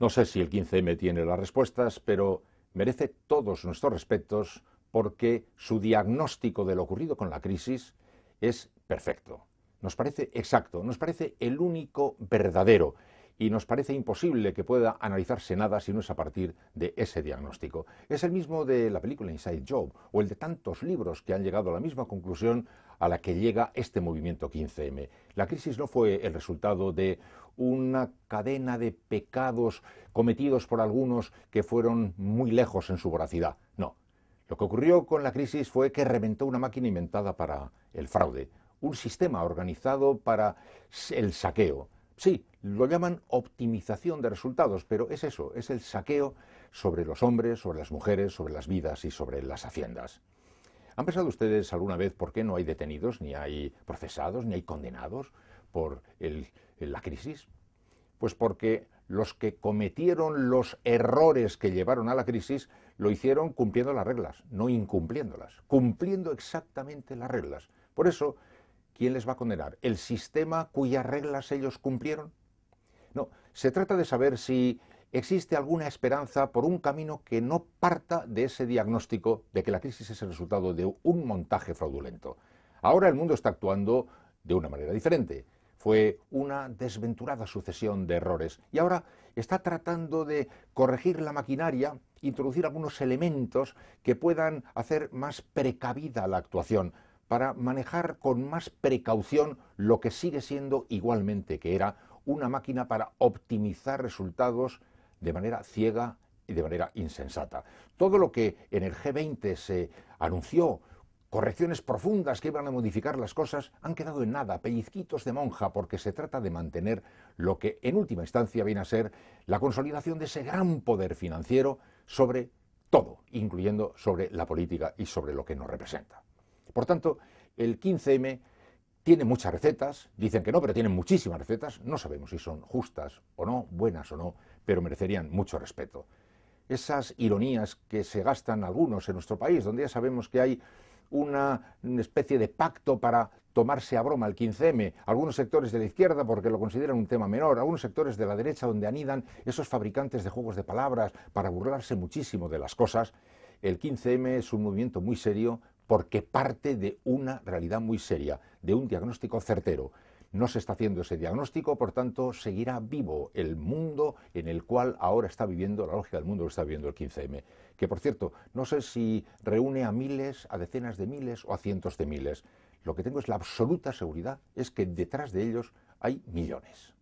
No sé si el 15M tiene las respuestas, pero merece todos nuestros respetos porque su diagnóstico de lo ocurrido con la crisis es perfecto. Nos parece exacto, nos parece el único verdadero y nos parece imposible que pueda analizarse nada si no es a partir de ese diagnóstico. Es el mismo de la película Inside Job o el de tantos libros que han llegado a la misma conclusión a la que llega este movimiento 15M. La crisis no fue el resultado de una cadena de pecados cometidos por algunos que fueron muy lejos en su voracidad. No. Lo que ocurrió con la crisis fue que reventó una máquina inventada para el fraude, un sistema organizado para el saqueo Sí, lo llaman optimización de resultados, pero es eso, es el saqueo sobre los hombres, sobre las mujeres, sobre las vidas y sobre las haciendas. ¿Han pensado ustedes alguna vez por qué no hay detenidos, ni hay procesados, ni hay condenados por la crisis? Pues porque los que cometieron los errores que llevaron a la crisis lo hicieron cumpliendo las reglas, no incumpliéndolas, cumpliendo exactamente las reglas. Por eso, ¿Quién les va a condenar? ¿El sistema cuyas reglas ellos cumplieron? No, se trata de saber si existe alguna esperanza por un camino que no parta de ese diagnóstico de que la crisis es el resultado de un montaje fraudulento. Ahora el mundo está actuando de una manera diferente. Fue una desventurada sucesión de errores y ahora está tratando de corregir la maquinaria, introducir algunos elementos que puedan hacer más precavida la actuación, para manejar con más precaución lo que sigue siendo igualmente, que era una máquina para optimizar resultados de manera ciega y de manera insensata. Todo lo que en el G20 se anunció, correcciones profundas que iban a modificar las cosas, han quedado en nada, pellizquitos de monja, porque se trata de mantener lo que en última instancia viene a ser la consolidación de ese gran poder financiero sobre todo, incluyendo sobre la política y sobre lo que nos representa. Por tanto, el 15M tiene muchas recetas, dicen que no, pero tienen muchísimas recetas, no sabemos si son justas o no, buenas o no, pero merecerían mucho respeto. Esas ironías que se gastan algunos en nuestro país, donde ya sabemos que hay una especie de pacto para tomarse a broma el 15M, algunos sectores de la izquierda porque lo consideran un tema menor, algunos sectores de la derecha donde anidan esos fabricantes de juegos de palabras para burlarse muchísimo de las cosas, el 15M es un movimiento muy serio porque parte de una realidad muy seria, de un diagnóstico certero. No se está haciendo ese diagnóstico, por tanto, seguirá vivo el mundo en el cual ahora está viviendo la lógica del mundo lo está viviendo el 15M. Que, por cierto, no sé si reúne a miles, a decenas de miles o a cientos de miles. Lo que tengo es la absoluta seguridad, es que detrás de ellos hay millones.